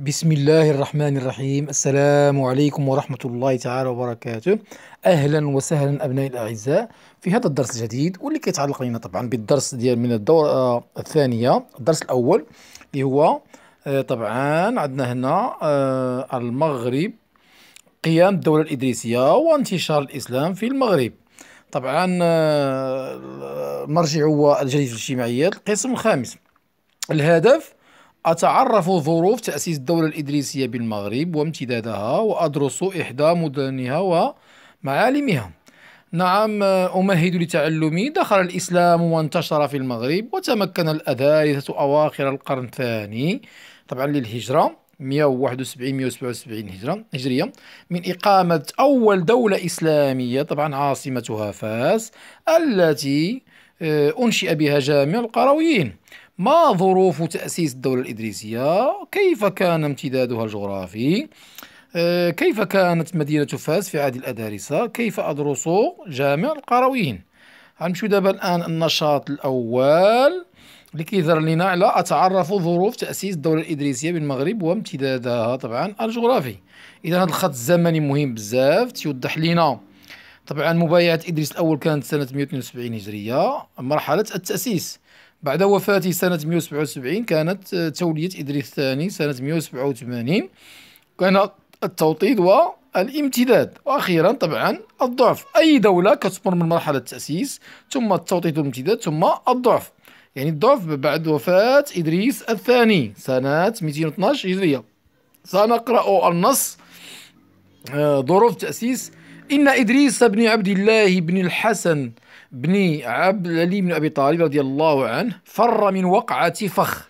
بسم الله الرحمن الرحيم السلام عليكم ورحمة الله تعالى وبركاته أهلا وسهلا أبنائي الأعزاء في هذا الدرس الجديد واللي كيتعلق لنا طبعا بالدرس ديال من الدورة الثانية الدرس الأول اللي هو طبعا عندنا هنا المغرب قيام الدولة الإدريسية وانتشار الإسلام في المغرب طبعا المرجع هو الجريدة الاجتماعيات القسم الخامس الهدف أتعرف ظروف تأسيس الدولة الإدريسية بالمغرب وامتدادها وأدرس إحدى مدنها ومعالمها نعم أمهد لتعلمي دخل الإسلام وانتشر في المغرب وتمكن الأدارسة أواخر القرن الثاني طبعا للهجرة 171 177 هجرة هجرية من إقامة أول دولة إسلامية طبعا عاصمتها فاس التي آه، أنشئ بها جامع القرويين ما ظروف تأسيس الدولة الإدريسية كيف كان امتدادها الجغرافي آه، كيف كانت مدينة فاس في عهد الأدارسة كيف أدرس جامع القرويين غنمشيو دابا الآن النشاط الأول لكي يظهر لنا على أتعرف ظروف تأسيس الدولة الإدريسية بالمغرب وامتدادها طبعا الجغرافي إذا هذا الخط الزمني مهم بزاف تيوضح لنا طبعا مبايعة إدريس الأول كانت سنة 172 هجرية مرحلة التأسيس بعد وفاته سنة 177 كانت آه، تولية إدريس الثاني سنة 187 كان التوطيد والامتداد وأخيرا طبعا الضعف أي دولة كتمر من مرحلة التأسيس ثم التوطيد والامتداد ثم الضعف يعني الضعف بعد وفاة إدريس الثاني سنة 212 هجرية سنقرأ النص آه، ظروف تأسيس إن إدريس بن عبد الله بن الحسن بن عبد علي بن أبي طالب رضي الله عنه فر من وقعة فخ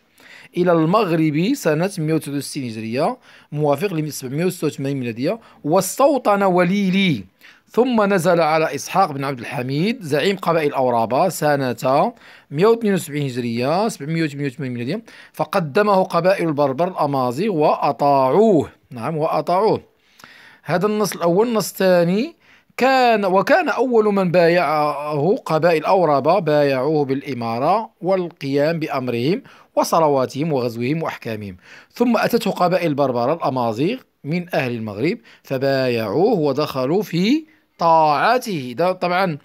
إلى المغرب سنة 163 هجرية موافق ل 786 ميلادية واستوطن وليلي ثم نزل على إسحاق بن عبد الحميد زعيم قبائل أورابة سنة 172 هجرية 788 ميلادية فقدمه قبائل البربر الأمازيغ وأطاعوه نعم وأطاعوه هذا النص الأول النص الثاني كان وكان أول من بايعه قبائل أوربا بايعوه بالإمارة والقيام بأمرهم وصلواتهم وغزوهم وأحكامهم ثم أتته قبائل بربرة الأمازيغ من أهل المغرب فبايعوه ودخلوا في طاعته ده طبعا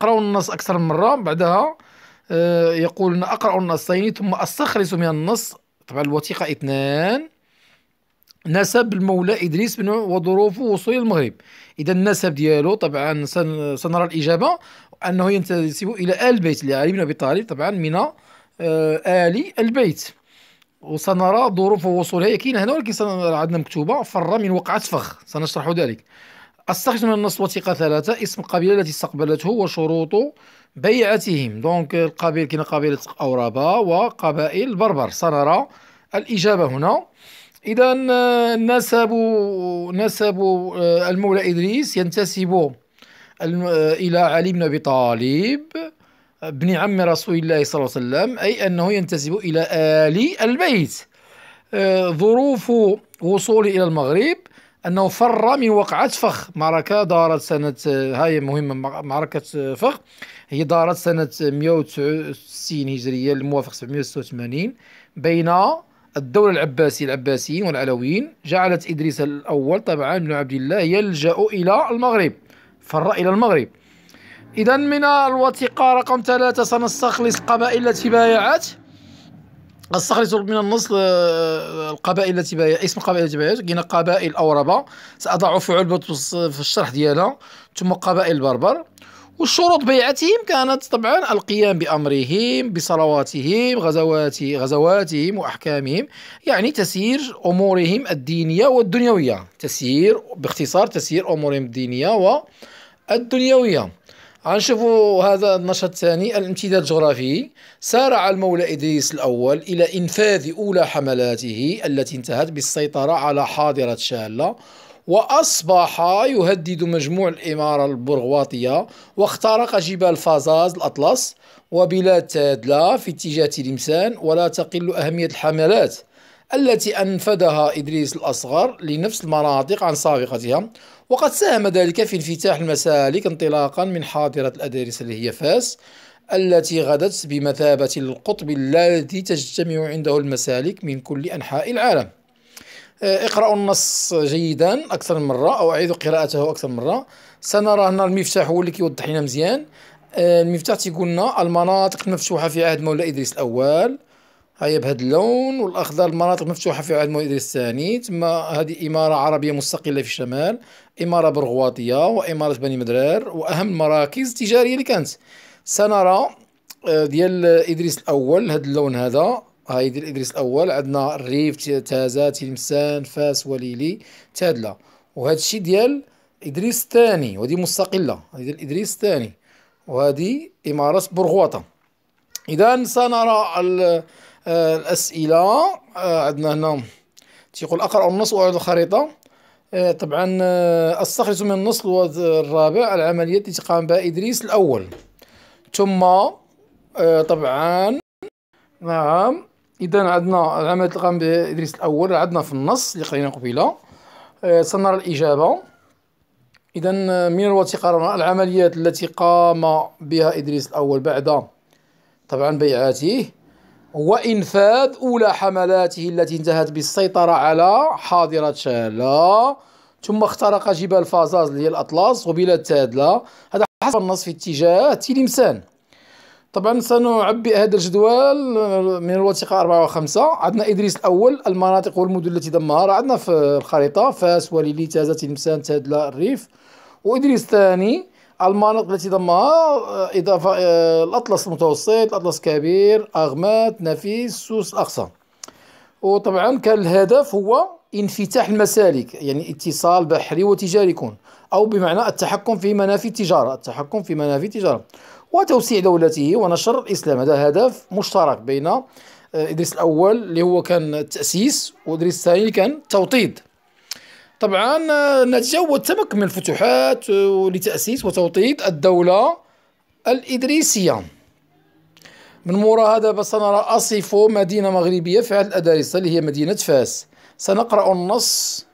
قرأوا النص أكثر من مرة بعدها آه، يقول أقرأ النصين ثم أستخلص من النص طبعا الوثيقة اثنان نسب المولى إدريس بن وظروف وصول المغرب إذا النسب ديالو طبعا سنرى الإجابة أنه ينتسب إلى آل البيت لعلي بن أبي طالب طبعا من آه، آل البيت وسنرى ظروف وصولها كاين هنا ولكن عندنا مكتوبة فر من وقعة فخ سنشرح ذلك استخدم النص وثيقة ثلاثة اسم القبيلة التي استقبلته وشروط بيعتهم دونك القبيل كاين قبيلة أورابا وقبائل بربر سنرى الإجابة هنا إذا آه، نسب نسب آه، المولى إدريس ينتسب آه، إلى علي بن أبي طالب ابن عم رسول الله صلى الله عليه وسلم أي أنه ينتسب إلى آل البيت ظروف وصوله إلى المغرب أنه فر من وقعة فخ معركة دارت سنة هاي مهمة معركة فخ هي دارت سنة 169 هجرية الموافق 786 بين الدولة العباسية العباسيين والعلويين جعلت إدريس الأول طبعا بن عبد الله يلجأ إلى المغرب فر إلى المغرب إذا من الوثيقة رقم ثلاثة سنستخلص قبائل التي بايعت استخلص من النص آه، القبائل التي بايعت اسم القبائل التي بايعت قلنا قبائل أوربة سأضع في علبة في الشرح ديالها ثم قبائل بربر والشروط بيعتهم كانت طبعا القيام بأمرهم بصلواتهم غزواتي غزواتهم وأحكامهم يعني تسيير أمورهم الدينية والدنيوية تسيير باختصار تسيير أمورهم الدينية والدنيوية غنشوفوا هذا النشاط الثاني الامتداد الجغرافي سارع المولى إدريس الأول إلى إنفاذ أولى حملاته التي انتهت بالسيطرة على حاضرة شالة وأصبح يهدد مجموع الإمارة البرغواطية واخترق جبال فازاز الأطلس وبلاد تادلا في اتجاه تلمسان ولا تقل أهمية الحملات التي أنفذها إدريس الأصغر لنفس المناطق عن سابقتها وقد ساهم ذلك في انفتاح المسالك انطلاقا من حاضرة الأدارس اللي هي فاس التي غدت بمثابة القطب الذي تجتمع عنده المسالك من كل أنحاء العالم آه، اقرأوا النص جيدا أكثر من مرة أو أعيدوا قراءته أكثر من مرة سنرى هنا المفتاح هو اللي كيوضح لنا مزيان آه، المفتاح تيقول لنا المناطق المفتوحة في عهد مولى إدريس الأول هاي بهذا اللون والأخضر المناطق المفتوحة في عهد مولى إدريس الثاني تما هذه إمارة عربية مستقلة في الشمال إمارة برغواطية وإمارة بني مدرار وأهم المراكز التجارية اللي كانت سنرى آه، ديال إدريس الأول هذا اللون هذا هاي ديال ادريس الاول عندنا الريف تازا تلمسان فاس وليلي تادلا وهذا الشيء ديال ادريس الثاني وهذه مستقله هذه الادريس ادريس الثاني وهذه اماره برغوطه اذا سنرى آه، الاسئله آه، عندنا هنا تيقول اقرا النص واعد الخريطه طبعا استخرج من النص آه، الرابع العمليه التي قام بها ادريس الاول ثم طبعا نعم اذا عندنا العمل القام بادريس الاول عندنا في النص اللي قرينا قبيله سنرى آه، الاجابه اذا آه، من الوثيقه رانا العمليات التي قام بها ادريس الاول بعد طبعا بيعاته وانفاذ اولى حملاته التي انتهت بالسيطره على حاضره شالا ثم اخترق جبال فازاز اللي هي الاطلس وبلاد تادلا هذا حسب النص في اتجاه تلمسان طبعا سنعبئ هذا الجدول من الوثيقة 4 و 5 عندنا إدريس الأول المناطق والمدن التي دمها عندنا في الخريطة فاس وليلي تازة تلمسان تادلة الريف وإدريس الثاني المناطق التي ضمها إضافة آه، الأطلس المتوسط الأطلس الكبير أغمات نفيس سوس الأقصى وطبعا كان الهدف هو انفتاح المسالك يعني اتصال بحري وتجاري يكون أو بمعنى التحكم في منافي التجارة التحكم في منافي التجارة وتوسيع دولته ونشر الإسلام هذا هدف مشترك بين آه، إدريس الأول اللي هو كان التأسيس وإدريس الثاني اللي كان التوطيد طبعا آه، النتيجة هو التمكن من الفتوحات آه، لتأسيس وتوطيد الدولة الإدريسية من مورا هذا سنرى أصف مدينة مغربية في عهد الأدارسة اللي هي مدينة فاس سنقرأ النص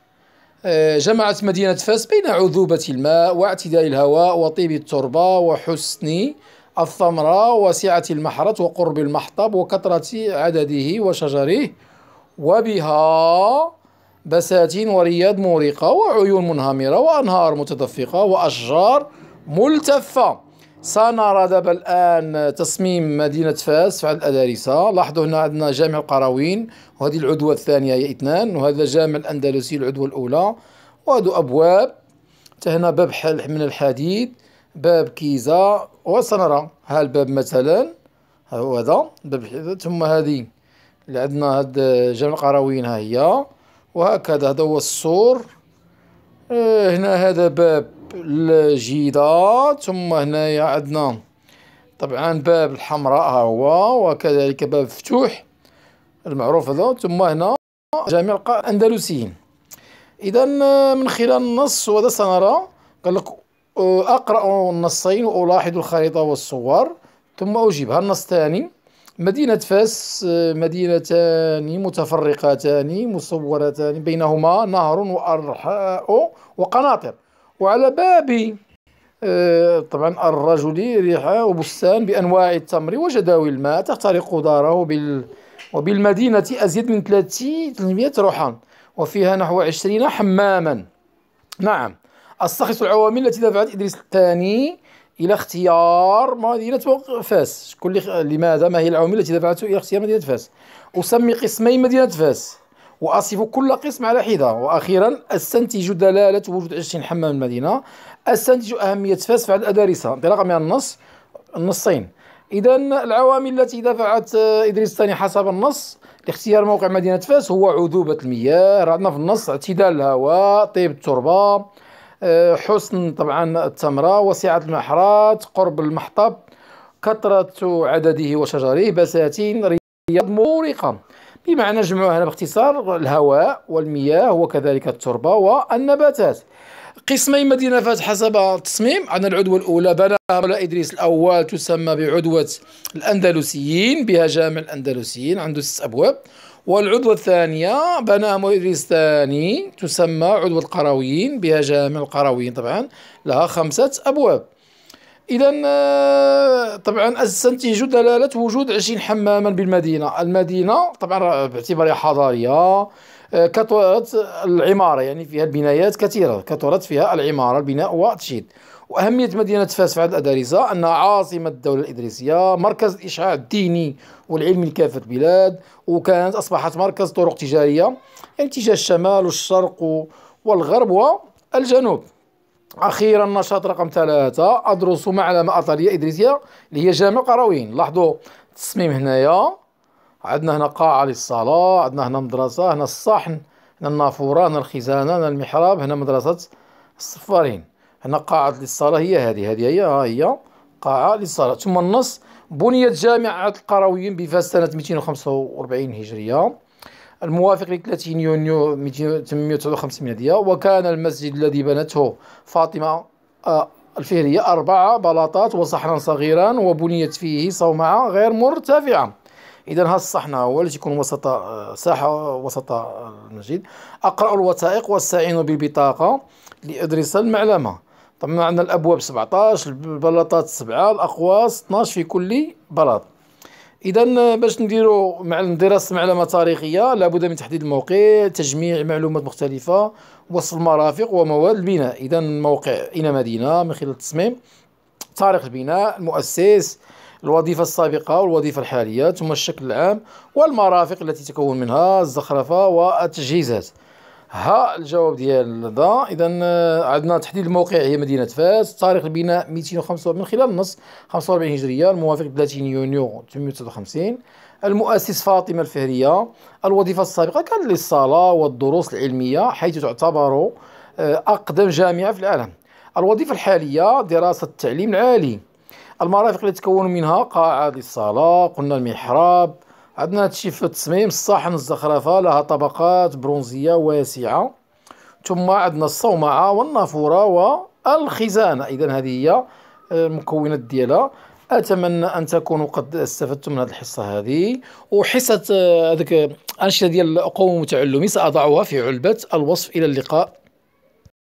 جمعت مدينة فاس بين عذوبة الماء واعتدال الهواء وطيب التربة وحسن الثمرة وسعة المحرط وقرب المحطب وكثرة عدده وشجره وبها بساتين ورياض مورقة وعيون منهمرة وأنهار متدفقة وأشجار ملتفة سنرى دابا الان تصميم مدينه فاس في الادارسه لاحظوا هنا عندنا جامع القراوين وهذه العدوى الثانيه هي اثنان وهذا جامع الاندلسي العدوى الاولى وهذو ابواب هنا باب حل من الحديد باب كيزة وسنرى ها الباب مثلا ها هو هذا باب ثم هذه اللي عندنا هاد جامع القراوين ها هي وهكذا هذا هو السور آه، هنا هذا باب الجيدة ثم هنايا عندنا طبعا باب الحمراء ها هو وكذلك باب فتوح المعروف هذا ثم هنا جامع الأندلسيين إذا من خلال النص وهذا سنرى قال لك أقرأ النصين وألاحظ الخريطة والصور ثم أجيبها النص الثاني مدينة فاس مدينتان متفرقتان مصورتان بينهما نهر وأرحاء وقناطر وعلى باب آه، طبعا الرجل ريح وبستان بأنواع التمر وجداول الماء تخترق داره بال وبالمدينة أزيد من 30 300 روحا وفيها نحو 20 حماما نعم أستخلص العوامل التي دفعت إدريس الثاني إلى اختيار مدينة فاس كل لماذا ما هي العوامل التي دفعته إلى اختيار مدينة فاس أسمي قسمي مدينة فاس وأصف كل قسم على حدة وأخيرا أستنتج دلالة وجود عشرين حمام المدينة أستنتج أهمية فاس فعل الأدارسة انطلاقا من النص النصين إذا العوامل التي دفعت آه، إدريس الثاني حسب النص لاختيار موقع مدينة فاس هو عذوبة المياه رأينا في النص اعتدال الهواء طيب التربة آه، حسن طبعا التمرة وسعة المحرات قرب المحطب كثرة عدده وشجره بساتين رياض مورقة بمعنى هنا باختصار الهواء والمياه وكذلك التربة والنباتات قسمي مدينة فاتح حسب التصميم عندنا العدوى الأولى بناها مولا إدريس الأول تسمى بعدوة الأندلسيين بها جامع الأندلسيين عنده ست أبواب والعدوى الثانية بناها مولا إدريس الثاني تسمى عدوة القرويين بها جامع القرويين طبعا لها خمسة أبواب إذا آه، طبعا استنتج دلالة وجود 20 حماما بالمدينة، المدينة طبعا باعتبارها حضارية آه، كثرت العمارة يعني فيها البنايات كثيرة، كثرت فيها العمارة البناء والتشييد. وأهمية مدينة فاس في عهد الأدارسة أنها عاصمة الدولة الإدريسية مركز الإشعاع الديني والعلمي لكافة البلاد وكانت أصبحت مركز طرق تجارية يعني اتجاه الشمال والشرق والغرب والجنوب اخيرا النشاط رقم ثلاثة ادرس معلمة اثرية ادريسية اللي هي جامع قروين لاحظوا التصميم هنايا عندنا هنا قاعة للصلاة عندنا هنا مدرسة هنا الصحن هنا النافورة هنا الخزانة هنا المحراب هنا مدرسة الصفارين هنا قاعة للصلاة هي هذه هذه هي ها هي قاعة للصلاة ثم النص بنيت جامعة القرويين بفاس سنة 245 هجرية الموافق ل 30 يونيو 1859 ميلادية وكان المسجد الذي بنته فاطمة آه، الفهرية أربعة بلاطات وصحنا صغيرا وبنيت فيه صومعة غير مرتفعة إذا هذا هو اللي تيكون وسط آه، ساحة وسط المسجد أقرأ الوثائق واستعين بالبطاقة لأدرس المعلمة طبعا عندنا الأبواب 17 البلاطات 7 الأقواس 12 في كل بلاط اذا باش نديرو مع دراسه معلومه تاريخيه لابد من تحديد الموقع تجميع معلومات مختلفه وصف المرافق ومواد البناء اذا موقع اين مدينه من خلال التصميم تاريخ البناء المؤسس الوظيفة السابقة والوظيفة الحالية ثم الشكل العام والمرافق التي تكون منها الزخرفة والتجهيزات ها الجواب ديال ذا اذا آه، عندنا تحديد الموقع هي مدينه فاس تاريخ البناء 245 من خلال النص 45 هجريه الموافق 30 يونيو 859 المؤسس فاطمه الفهريه الوظيفه السابقه كانت للصلاه والدروس العلميه حيث تعتبر آه، اقدم جامعه في العالم الوظيفه الحاليه دراسه التعليم العالي المرافق التي تتكون منها قاعه للصلاه قلنا المحراب عندنا هادشي في التصميم الصحن الزخرفة لها طبقات برونزية واسعة ثم عندنا الصومعة والنافورة والخزانة إذا هذه هي المكونات ديالها اتمنى ان تكونوا قد استفدتم من هذه الحصه هذه وحصه آه، هذيك آه، انشطه ديال قوم متعلمي ساضعها في علبه الوصف الى اللقاء